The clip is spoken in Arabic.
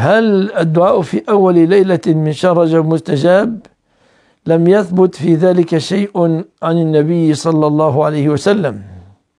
هل الدعاء في أول ليلة من شهر رجب مستجاب؟ لم يثبت في ذلك شيء عن النبي صلى الله عليه وسلم